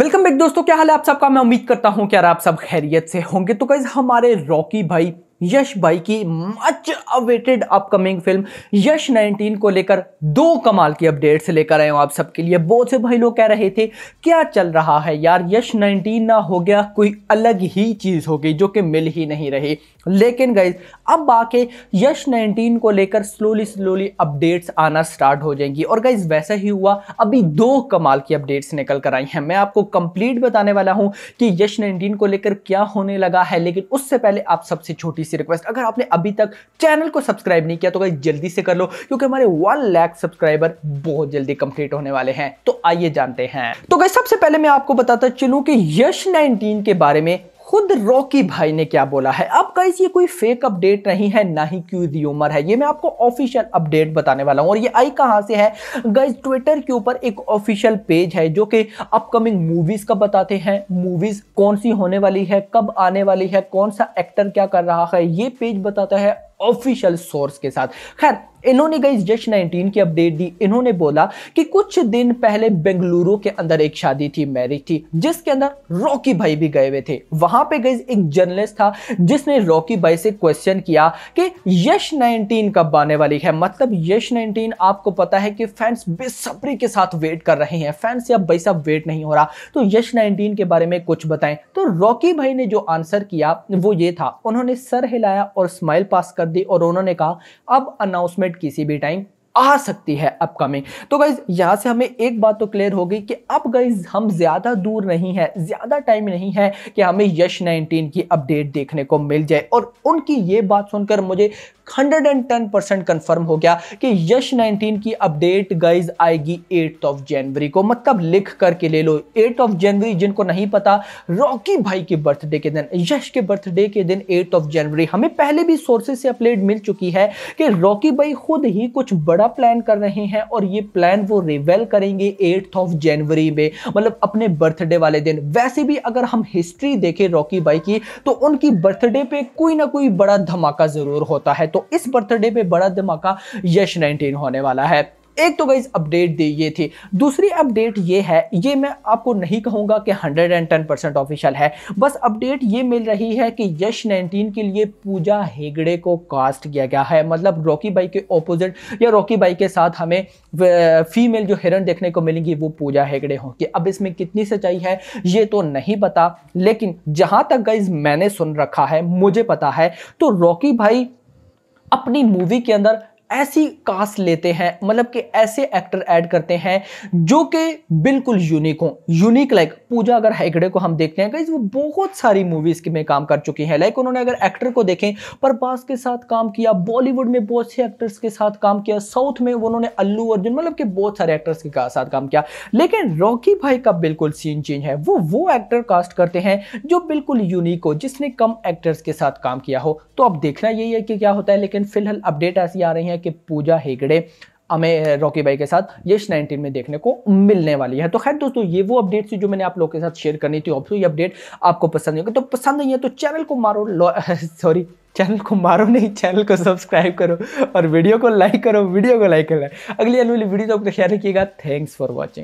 welcome back दोस्तों क्या हाल है आप सबका मैं उम्मीद करता हूं कि यार आप सब खैरियत से होंगे तो कैसे हमारे रॉकी भाई यश बाई की much awaited upcoming film Yash 19 को लेकर दो कमाल की अपडेट्स लेकर आए हूँ आप सबके लिए बहुत से भाई लोग कह रहे थे क्या चल रहा है यार यश 19 ना हो गया कोई अलग ही चीज़ गई जो कि मिल ही नहीं रही लेकिन गई अब आके यश 19 को लेकर स्लोली स्लोली अपडेट्स आना स्टार्ट हो जाएंगी और गाइज वैसा ही हुआ अभी दो कमाल की अपडेट्स निकल कर आई हैं मैं आपको कंप्लीट बताने वाला हूँ कि यश 19 को लेकर क्या होने लगा है लेकिन उससे पहले आप सबसे छोटी सी रिक्वेस्ट अगर आपने अभी तक चैनल को सब्सक्राइब नहीं किया तो भाई जल्दी से कर लो क्योंकि हमारे वन लैख सब्सक्राइबर बहुत जल्दी कंप्लीट होने वाले हैं तो आइए जानते हैं तो भाई सबसे पहले मैं आपको बताता चलूँ कि यश नाइनटीन के बारे में खुद रॉकी भाई ने क्या बोला है अब कई ये कोई फेक अपडेट नहीं है ना ही क्यू उमर है ये मैं आपको ऑफिशियल अपडेट बताने वाला हूँ और ये आई कहाँ से है गाइज ट्विटर के ऊपर एक ऑफिशियल पेज है जो कि अपकमिंग मूवीज का बताते हैं मूवीज कौन सी होने वाली है कब आने वाली है कौन सा एक्टर क्या कर रहा है ये पेज बताता है ऑफिशियल सोर्स के साथ खैर इन्होंने गई जस्ट नाइनटीन की अपडेट दी इन्होंने बोला कि कुछ दिन पहले बेंगलुरु के अंदर एक शादी थी मैरिज थी जिसके अंदर रॉकी भाई भी गए हुए थे वहां पे गई एक जर्नलिस्ट था जिसने रॉकी भाई से क्वेश्चन किया कि यश नाइनटीन कब आने वाली है मतलब यश नाइनटीन आपको पता है कि फैंस बेसब्री के साथ वेट कर रहे हैं फैंस अब भाई साहब वेट नहीं हो रहा तो यश नाइनटीन के बारे में कुछ बताएं तो रॉकी भाई ने जो आंसर किया वो ये था उन्होंने सर हिलाया और स्माइल पास कर दी और उन्होंने कहा अब अनाउंसमेंट एट किसी भी टाइम आ सकती है अपकमिंग तो गाइज यहाँ से हमें एक बात तो क्लियर हो गई कि अब गाइज हम ज़्यादा दूर नहीं है ज़्यादा टाइम नहीं है कि हमें यश 19 की अपडेट देखने को मिल जाए और उनकी ये बात सुनकर मुझे 110 परसेंट कन्फर्म हो गया कि यश 19 की अपडेट गाइज आएगी एट ऑफ जनवरी को मतलब लिख करके ले लो 8 ऑफ जनवरी जिनको नहीं पता रॉकी भाई के बर्थडे के दिन यश के बर्थडे के दिन एट ऑफ जनवरी हमें पहले भी सोर्सेज से अपडेट मिल चुकी है कि रॉकी भाई खुद ही कुछ बड़ा बड़ा प्लान कर रहे हैं और ये प्लान वो रिवेल करेंगे एट्थ ऑफ जनवरी में मतलब अपने बर्थडे वाले दिन वैसे भी अगर हम हिस्ट्री देखें रॉकी बाई की तो उनकी बर्थडे पे कोई ना कोई बड़ा धमाका ज़रूर होता है तो इस बर्थडे पे बड़ा धमाका यश नाइनटीन होने वाला है एक तो गाइज अपडेट दी ये थी दूसरी अपडेट ये है ये मैं आपको नहीं कहूँगा कि 110 परसेंट ऑफिशियल है बस अपडेट ये मिल रही है कि यश 19 के लिए पूजा हेगड़े को कास्ट किया गया है मतलब रॉकी बाई के ऑपोजिट या रॉकी बाई के साथ हमें फीमेल जो हिरन देखने को मिलेंगी वो पूजा हेगड़े होंगी अब इसमें कितनी सच्चाई है ये तो नहीं पता लेकिन जहाँ तक गाइज मैंने सुन रखा है मुझे पता है तो रॉकी भाई अपनी मूवी के अंदर ऐसी कास्ट लेते हैं मतलब कि ऐसे एक्टर ऐड करते हैं जो कि बिल्कुल यूनिक हो यूनिक लाइक पूजा अगर हेगड़े को हम देखते हैं वो बहुत सारी मूवीज़ में काम कर चुकी हैं लाइक उन्होंने अगर एक्टर को देखें बास के साथ काम किया बॉलीवुड में बहुत से एक्टर्स के साथ काम किया साउथ में उन्होंने अल्लू अर्जुन मतलब कि बहुत सारे एक्टर्स के साथ काम किया लेकिन रॉकी भाई का बिल्कुल सीन चेंज है वो वो एक्टर कास्ट करते हैं जो बिल्कुल यूनिक हो जिसने कम एक्टर्स के साथ काम किया हो तो अब देखना यही है कि क्या होता है लेकिन फिलहाल अपडेट ऐसी आ रही है कि पूजा हेगड़े हमें रॉकी भाई के साथ यश 19 में देखने को मिलने वाली है तो खैर दोस्तों ये वो अपडेट थी जो मैंने आप लोगों के साथ शेयर करनी थी ऑप्सो ये अपडेट आपको पसंद होगी तो पसंद नहीं है तो चैनल को मारो सॉरी चैनल को मारो नहीं चैनल को सब्सक्राइब करो और वीडियो को लाइक करो वीडियो को लाइक करना अगली अनविली वीडियो तो आपको शेयर रखिएगा थैंक्स फॉर वॉचिंग